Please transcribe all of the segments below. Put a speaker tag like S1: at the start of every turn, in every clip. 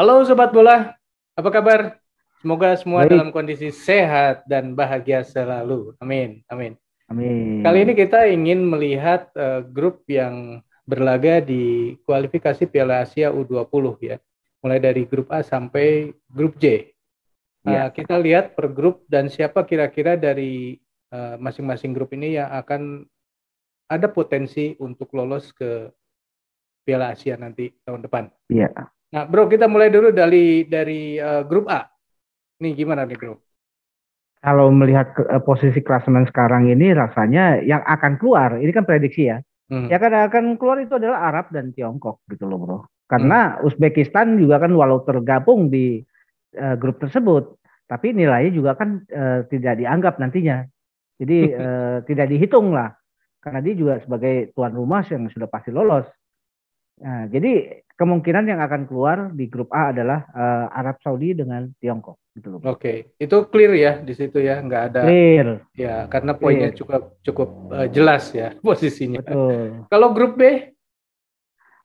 S1: Halo Sobat Bola, apa kabar? Semoga semua Baik. dalam kondisi sehat dan bahagia selalu. Amin, amin. Amin. Kali ini kita ingin melihat uh, grup yang berlaga di kualifikasi Piala Asia U20 ya. Mulai dari grup A sampai grup J. Ya. kita lihat per grup dan siapa kira-kira dari eh, masing-masing uh, grup ini yang akan ada potensi untuk lolos ke Piala Asia nanti tahun depan. Iya. Nah, Bro, kita mulai dulu dari dari uh, grup A.
S2: Nih gimana nih, Bro? Kalau melihat ke, uh, posisi klasemen sekarang ini rasanya yang akan keluar, ini kan prediksi ya. Hmm. Ya akan keluar itu adalah Arab dan Tiongkok gitu loh, Bro. Karena hmm. Uzbekistan juga kan walau tergabung di uh, grup tersebut, tapi nilainya juga kan uh, tidak dianggap nantinya. Jadi uh, tidak dihitung lah. Karena dia juga sebagai tuan rumah yang sudah pasti lolos. Nah, jadi kemungkinan yang akan keluar di grup A adalah uh, Arab Saudi dengan Tiongkok
S1: gitu loh. Oke, okay. itu clear ya di situ ya, nggak ada clear. Ya, karena poinnya cukup cukup uh, jelas ya posisinya.
S2: Kalau grup B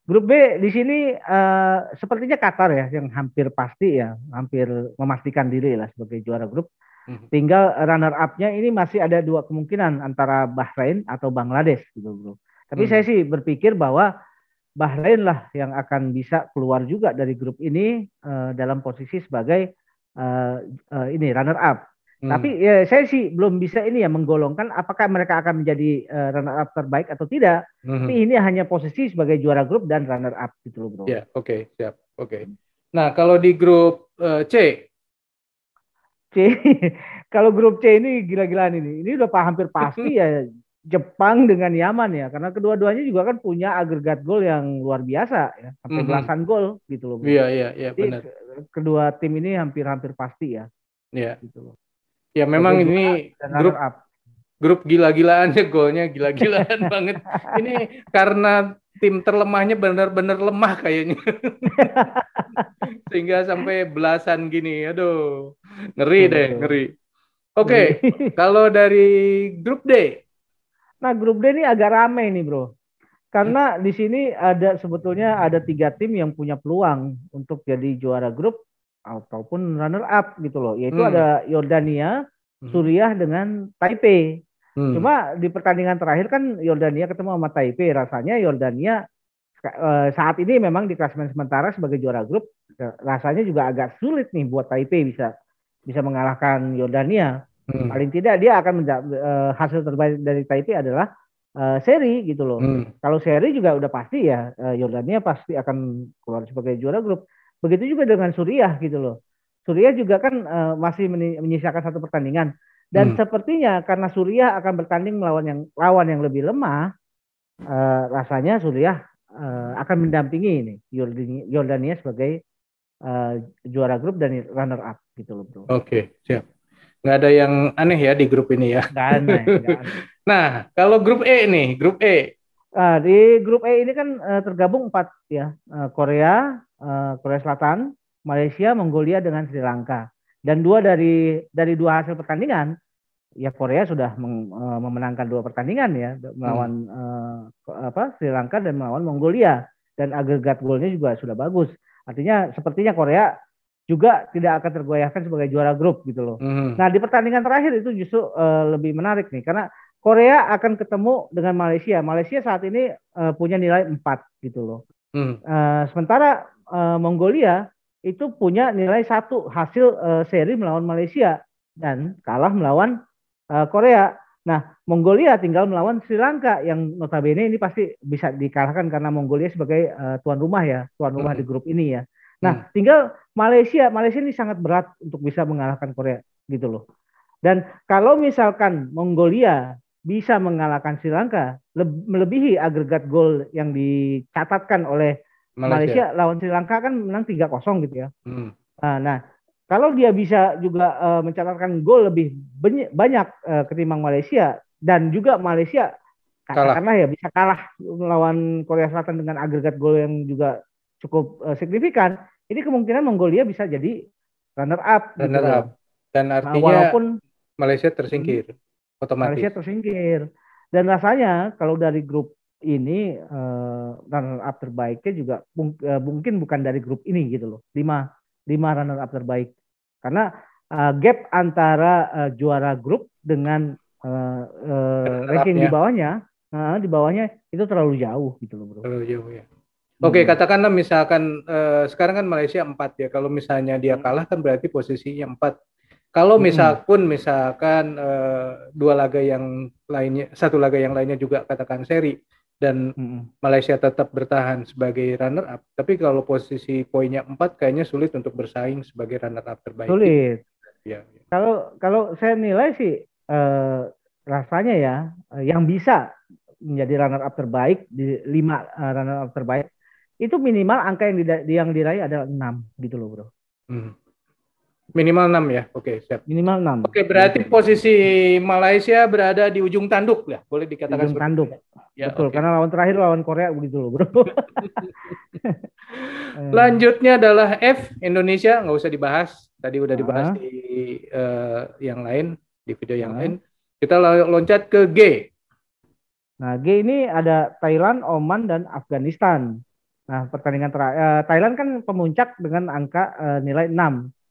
S2: Grup B di sini uh, sepertinya Qatar ya yang hampir pasti ya, hampir memastikan diri lah sebagai juara grup. Mm -hmm. Tinggal runner up-nya ini masih ada dua kemungkinan antara Bahrain atau Bangladesh gitu, Bro. Tapi mm -hmm. saya sih berpikir bahwa Bahrain lah yang akan bisa keluar juga dari grup ini uh, dalam posisi sebagai uh, uh, ini runner up. Hmm. Tapi ya, saya sih belum bisa ini ya menggolongkan apakah mereka akan menjadi uh, runner up terbaik atau tidak. Hmm. Tapi ini hanya posisi sebagai juara grup dan runner up gitu loh, Bro. Ya, yeah,
S1: oke, okay, siap. Oke. Okay. Nah, kalau di grup uh, C
S2: C kalau grup C ini gila-gilaan ini. Ini udah hampir pasti ya Jepang dengan Yaman ya karena kedua-duanya juga kan punya agregat gol yang luar biasa ya sampai mm-hmm. belasan gol gitu loh. Iya iya iya benar. Kedua tim ini hampir-hampir pasti ya. Iya. Yeah. Gitu loh. Ya memang ini grup up.
S1: grup gila-gilaan ya golnya gila-gilaan banget. Ini karena tim terlemahnya benar-benar lemah kayaknya. Sehingga sampai belasan gini. Aduh. Ngeri deh, ngeri. Oke, okay, kalau dari grup D
S2: Nah grup D ini agak rame nih bro, karena hmm. di sini ada sebetulnya ada tiga tim yang punya peluang untuk jadi juara grup ataupun runner up gitu loh. Yaitu hmm. ada Yordania, hmm. Suriah dengan Taipei. Hmm. Cuma di pertandingan terakhir kan Yordania ketemu sama Taipei. Rasanya Yordania eh, saat ini memang di klasemen sementara sebagai juara grup rasanya juga agak sulit nih buat Taipei bisa bisa mengalahkan Yordania. Hmm. Paling tidak dia akan uh, hasil terbaik dari Tahiti adalah uh, seri gitu loh. Hmm. Kalau seri juga udah pasti ya uh, pasti akan keluar sebagai juara grup. Begitu juga dengan Suriah gitu loh. Suriah juga kan uh, masih menyisakan satu pertandingan dan hmm. sepertinya karena Suriah akan bertanding melawan yang lawan yang lebih lemah uh, rasanya Suriah uh, akan mendampingi ini Yordania sebagai uh, juara grup dan runner up gitu loh Oke,
S1: okay, siap nggak ada yang aneh ya di grup ini ya. Nggak aneh. Gak aneh. nah, kalau grup E nih, grup E.
S2: Nah, di grup E ini kan uh, tergabung empat ya, uh, Korea, uh, Korea Selatan, Malaysia, Mongolia dengan Sri Lanka. Dan dua dari dari dua hasil pertandingan, ya Korea sudah meng, uh, memenangkan dua pertandingan ya hmm. melawan hmm. uh, apa Sri Lanka dan melawan Mongolia dan agregat golnya juga sudah bagus. Artinya sepertinya Korea juga tidak akan tergoyahkan sebagai juara grup gitu loh. Mm. Nah di pertandingan terakhir itu justru uh, lebih menarik nih karena Korea akan ketemu dengan Malaysia. Malaysia saat ini uh, punya nilai 4 gitu loh. Mm. Uh, sementara uh, Mongolia itu punya nilai satu hasil uh, seri melawan Malaysia dan kalah melawan uh, Korea. Nah, Mongolia tinggal melawan Sri Lanka yang notabene ini pasti bisa dikalahkan karena Mongolia sebagai uh, tuan rumah ya, tuan rumah hmm. di grup ini ya. Nah, hmm. tinggal Malaysia, Malaysia ini sangat berat untuk bisa mengalahkan Korea gitu loh. Dan kalau misalkan Mongolia bisa mengalahkan Sri Lanka, melebihi agregat gol yang dicatatkan oleh Malaysia, Malaysia lawan Sri Lanka kan menang 3-0 gitu ya. Hmm. Ah, nah, kalau dia bisa juga uh, mencatatkan gol lebih banyak uh, ketimbang Malaysia dan juga Malaysia karena ya bisa kalah melawan Korea Selatan dengan agregat gol yang juga cukup uh, signifikan, ini kemungkinan Mongolia bisa jadi runner up. Gitu runner gitu up.
S1: Dan nah, artinya nah, walaupun Malaysia tersingkir hmm, otomatis. Malaysia
S2: tersingkir. Dan rasanya kalau dari grup ini uh, runner up terbaiknya juga uh, mungkin bukan dari grup ini gitu loh. Lima lima runner up terbaik. Karena uh, gap antara uh, juara grup dengan uh, uh, ranking di ya. bawahnya, uh, di bawahnya itu terlalu jauh gitu loh, Bro. Terlalu jauh ya. Oke, okay, hmm.
S1: katakanlah misalkan uh, sekarang kan Malaysia 4 ya. Kalau misalnya dia hmm. kalah kan berarti posisinya 4. Kalau hmm. misalkan misalkan uh, eh, dua laga yang lainnya satu laga yang lainnya juga katakan seri dan Malaysia tetap bertahan sebagai runner up. Tapi kalau posisi poinnya 4 kayaknya sulit untuk bersaing sebagai runner up terbaik. Sulit. Ya.
S2: Kalau kalau saya nilai sih uh, rasanya ya yang bisa menjadi runner up terbaik di lima uh, runner up terbaik itu minimal angka yang, di yang diraih adalah 6 gitu loh bro. Hmm. Minimal 6 ya, oke okay, siap. Minimal 6. Oke okay, berarti
S1: gitu. posisi Malaysia berada di ujung tanduk ya,
S2: boleh dikatakan. Di ujung seperti tanduk, ya? ya, betul. Okay. Karena lawan terakhir lawan Korea begitu loh bro. Eh.
S1: Lanjutnya adalah F Indonesia nggak usah dibahas, tadi udah dibahas ah. di uh, yang lain di video yang ah. lain. Kita loncat ke G.
S2: Nah G ini ada Thailand, Oman dan Afghanistan. Nah, pertandingan terakhir uh, eh, Thailand kan pemuncak dengan angka uh, nilai 6.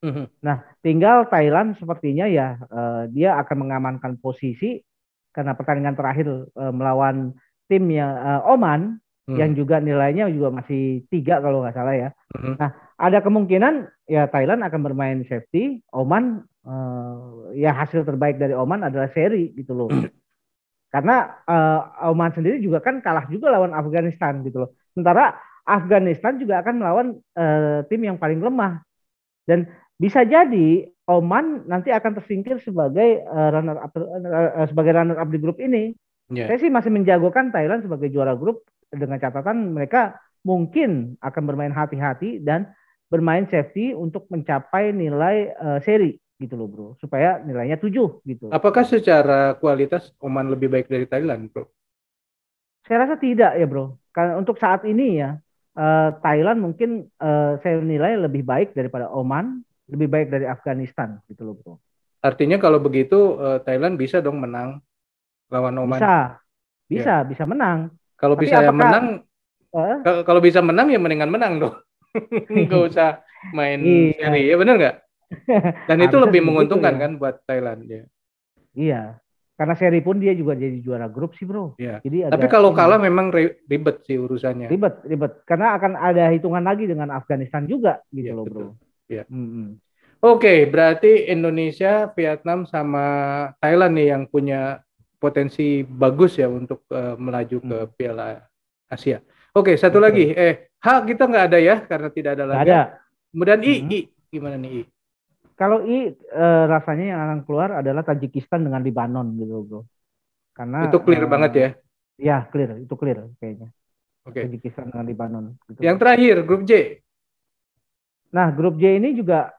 S2: Mm -hmm. Nah, tinggal Thailand sepertinya ya uh, dia akan mengamankan posisi karena pertandingan terakhir uh, melawan tim yang uh, Oman mm. yang juga nilainya juga masih tiga kalau nggak salah ya. Mm -hmm. Nah, ada kemungkinan ya Thailand akan bermain safety, Oman uh, ya hasil terbaik dari Oman adalah seri gitu loh. Mm. Karena uh, Oman sendiri juga kan kalah juga lawan Afghanistan gitu loh. Sementara Afghanistan juga akan melawan uh, tim yang paling lemah dan bisa jadi Oman nanti akan tersingkir sebagai uh, runner up uh, sebagai runner up di grup ini. Yeah. Saya sih masih menjagokan Thailand sebagai juara grup dengan catatan mereka mungkin akan bermain hati-hati dan bermain safety untuk mencapai nilai uh, seri gitu loh bro supaya nilainya tujuh gitu.
S1: Apakah secara kualitas Oman lebih baik dari Thailand bro?
S2: Saya rasa tidak ya bro. Karena untuk saat ini ya uh, Thailand mungkin uh, saya nilai lebih baik daripada Oman, lebih baik dari Afghanistan gitu loh bro.
S1: Artinya kalau begitu uh, Thailand bisa dong menang lawan Oman. Bisa, bisa,
S2: ya. bisa menang. Kalau bisa apakah, menang,
S1: uh, kalau bisa menang ya mendingan menang dong. Enggak usah main iya. seri, ya benar nggak?
S2: Dan itu lebih menguntungkan ya. kan
S1: buat Thailand ya.
S2: Iya, karena seri pun dia juga jadi juara grup sih bro.
S1: Ya. Jadi Tapi kalau kalah memang ribet sih urusannya.
S2: Ribet, ribet. Karena akan ada hitungan lagi dengan Afghanistan juga gitu ya, loh bro. Ya. Hmm.
S1: Oke, okay, berarti Indonesia, Vietnam sama Thailand nih yang punya potensi bagus ya untuk uh, melaju hmm. ke mm. Piala Asia. Oke, okay, satu betul. lagi. Eh, H kita nggak ada ya karena tidak ada lagi. Ada. Kemudian I, I gimana nih I?
S2: kalau I eh, rasanya yang akan keluar adalah Tajikistan dengan Lebanon gitu bro. Karena itu clear eh, banget ya. Ya clear, itu clear kayaknya. Oke. Okay. Tajikistan dengan Lebanon. Gitu.
S1: Yang terakhir grup J.
S2: Nah grup J ini juga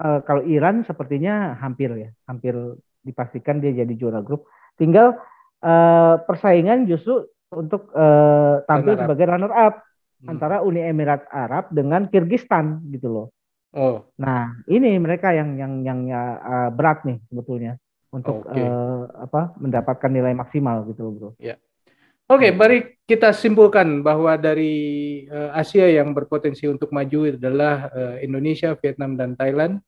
S2: eh, kalau Iran sepertinya hampir ya, hampir dipastikan dia jadi juara grup. Tinggal eh, persaingan justru untuk eh, tampil runner sebagai runner up hmm. antara Uni Emirat Arab dengan Kyrgyzstan gitu loh. Oh. Nah, ini mereka yang yang yang uh, berat nih sebetulnya untuk okay. uh, eh, apa mendapatkan nilai maksimal gitu loh, Bro. Ya. Yeah.
S1: Oke, okay, hmm. mari kita simpulkan bahwa dari uh, Asia yang berpotensi untuk maju adalah uh, Indonesia, Vietnam dan Thailand.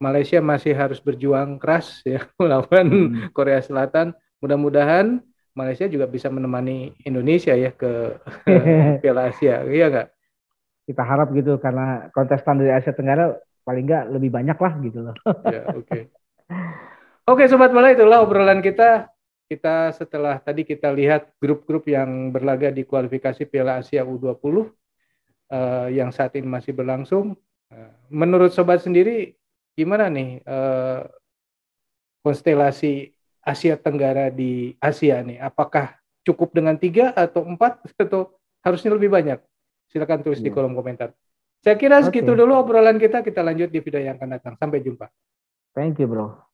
S1: Malaysia masih harus berjuang keras ya melawan hmm. Korea Selatan. Mudah-mudahan Malaysia juga bisa menemani Indonesia ya ke Piala Asia. Iya enggak?
S2: kita harap gitu karena kontestan dari Asia Tenggara paling nggak lebih banyak lah gitu loh. Ya, oke. yeah,
S1: Oke, okay, sobat Mala itulah obrolan kita. Kita setelah tadi kita lihat grup-grup yang berlaga di kualifikasi Piala Asia U20 uh, eh, yang saat ini masih berlangsung. Eh, menurut sobat sendiri gimana nih uh, konstelasi Asia Tenggara di Asia nih? Apakah cukup dengan tiga atau empat atau harusnya lebih banyak? Silakan tulis ya. di iya. kolom komentar. Saya kira segitu dulu obrolan kita. Kita lanjut di video yang akan datang. Sampai jumpa.
S2: Thank you, bro.